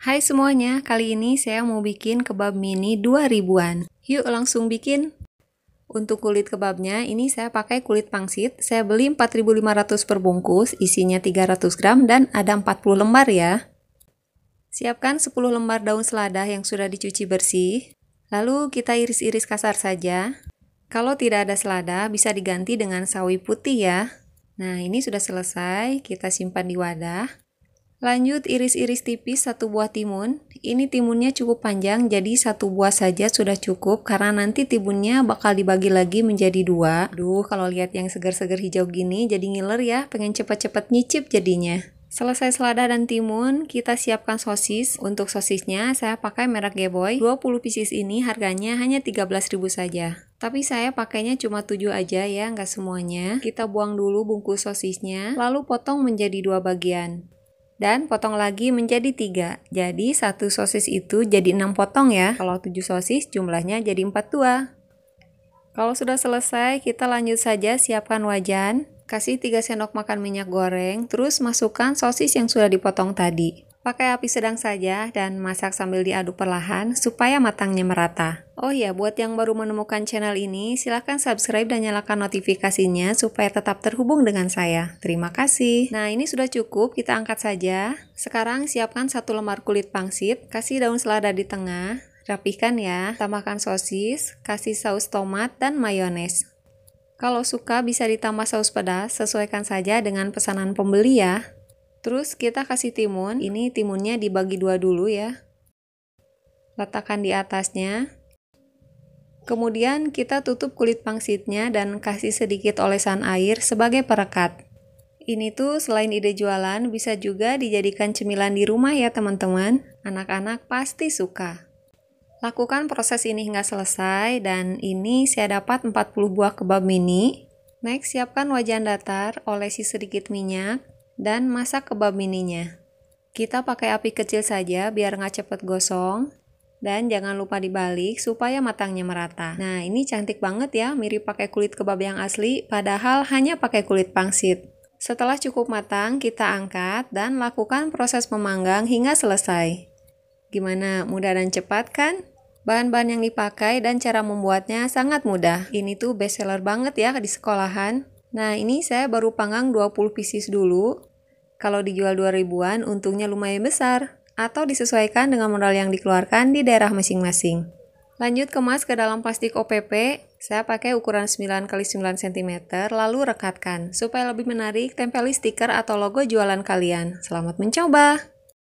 Hai semuanya, kali ini saya mau bikin kebab mini 2000-an. Yuk langsung bikin. Untuk kulit kebabnya, ini saya pakai kulit pangsit. Saya beli 4.500 per bungkus, isinya 300 gram dan ada 40 lembar ya. Siapkan 10 lembar daun selada yang sudah dicuci bersih. Lalu kita iris-iris kasar saja. Kalau tidak ada selada, bisa diganti dengan sawi putih ya. Nah, ini sudah selesai, kita simpan di wadah. Lanjut iris-iris tipis satu buah timun. Ini timunnya cukup panjang jadi satu buah saja sudah cukup karena nanti timunnya bakal dibagi lagi menjadi dua. Duh kalau lihat yang segar seger hijau gini jadi ngiler ya pengen cepat-cepat nyicip jadinya. Selesai selada dan timun, kita siapkan sosis. Untuk sosisnya, saya pakai merek Geboy. 20 pieces ini harganya hanya 13.000 saja. Tapi saya pakainya cuma 7 aja ya, nggak semuanya. Kita buang dulu bungkus sosisnya, lalu potong menjadi dua bagian dan potong lagi menjadi tiga. Jadi satu sosis itu jadi enam potong ya. Kalau tujuh sosis jumlahnya jadi empat dua. Kalau sudah selesai, kita lanjut saja siapkan wajan. Kasih tiga sendok makan minyak goreng, terus masukkan sosis yang sudah dipotong tadi. Pakai api sedang saja dan masak sambil diaduk perlahan supaya matangnya merata. Oh ya, buat yang baru menemukan channel ini, silahkan subscribe dan nyalakan notifikasinya supaya tetap terhubung dengan saya. Terima kasih. Nah, ini sudah cukup, kita angkat saja. Sekarang siapkan satu lembar kulit pangsit, kasih daun selada di tengah, rapikan ya, tambahkan sosis, kasih saus tomat dan mayones. Kalau suka bisa ditambah saus pedas, sesuaikan saja dengan pesanan pembeli ya. Terus kita kasih timun, ini timunnya dibagi dua dulu ya. Letakkan di atasnya, Kemudian kita tutup kulit pangsitnya dan kasih sedikit olesan air sebagai perekat. Ini tuh selain ide jualan bisa juga dijadikan cemilan di rumah ya teman-teman. Anak-anak pasti suka. Lakukan proses ini hingga selesai dan ini saya dapat 40 buah kebab mini. Next, siapkan wajan datar, olesi sedikit minyak, dan masak kebab mininya. Kita pakai api kecil saja biar nggak cepet gosong. Dan jangan lupa dibalik supaya matangnya merata. Nah, ini cantik banget ya, mirip pakai kulit kebab yang asli, padahal hanya pakai kulit pangsit. Setelah cukup matang, kita angkat dan lakukan proses memanggang hingga selesai. Gimana, mudah dan cepat kan? Bahan-bahan yang dipakai dan cara membuatnya sangat mudah. Ini tuh best seller banget ya di sekolahan. Nah, ini saya baru panggang 20 pieces dulu. Kalau dijual 2000-an, untungnya lumayan besar atau disesuaikan dengan modal yang dikeluarkan di daerah masing-masing. Lanjut kemas ke dalam plastik OPP, saya pakai ukuran 9 x 9 cm, lalu rekatkan. Supaya lebih menarik, tempeli stiker atau logo jualan kalian. Selamat mencoba!